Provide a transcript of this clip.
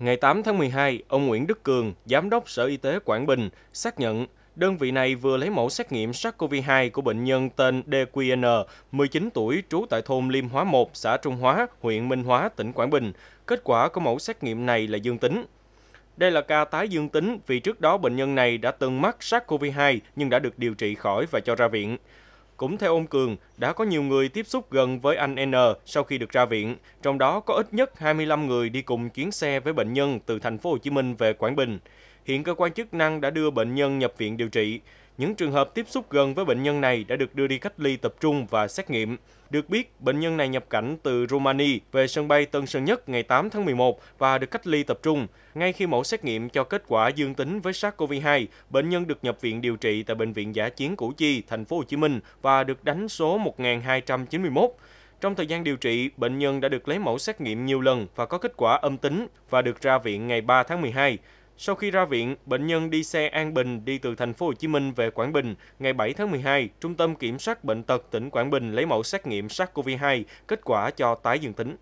Ngày 8 tháng 12, ông Nguyễn Đức Cường, Giám đốc Sở Y tế Quảng Bình, xác nhận đơn vị này vừa lấy mẫu xét nghiệm SARS-CoV-2 của bệnh nhân tên DQN, 19 tuổi, trú tại thôn Liêm Hóa 1, xã Trung Hóa, huyện Minh Hóa, tỉnh Quảng Bình. Kết quả của mẫu xét nghiệm này là dương tính. Đây là ca tái dương tính vì trước đó bệnh nhân này đã từng mắc SARS-CoV-2 nhưng đã được điều trị khỏi và cho ra viện. Cũng theo ông Cường, đã có nhiều người tiếp xúc gần với anh N sau khi được ra viện, trong đó có ít nhất 25 người đi cùng chuyến xe với bệnh nhân từ thành phố Hồ Chí Minh về Quảng Bình. Hiện cơ quan chức năng đã đưa bệnh nhân nhập viện điều trị. Những trường hợp tiếp xúc gần với bệnh nhân này đã được đưa đi cách ly tập trung và xét nghiệm. Được biết, bệnh nhân này nhập cảnh từ Romania về sân bay Tân Sơn Nhất ngày 8 tháng 11 và được cách ly tập trung. Ngay khi mẫu xét nghiệm cho kết quả dương tính với SARS-CoV-2, bệnh nhân được nhập viện điều trị tại bệnh viện giả chiến Củ Chi, thành phố Hồ Chí Minh và được đánh số 1291. Trong thời gian điều trị, bệnh nhân đã được lấy mẫu xét nghiệm nhiều lần và có kết quả âm tính và được ra viện ngày 3 tháng 12. Sau khi ra viện, bệnh nhân đi xe An Bình đi từ thành phố Hồ Chí Minh về Quảng Bình. Ngày 7 tháng 12, Trung tâm Kiểm soát Bệnh tật tỉnh Quảng Bình lấy mẫu xét nghiệm SARS-CoV-2, kết quả cho tái dương tính.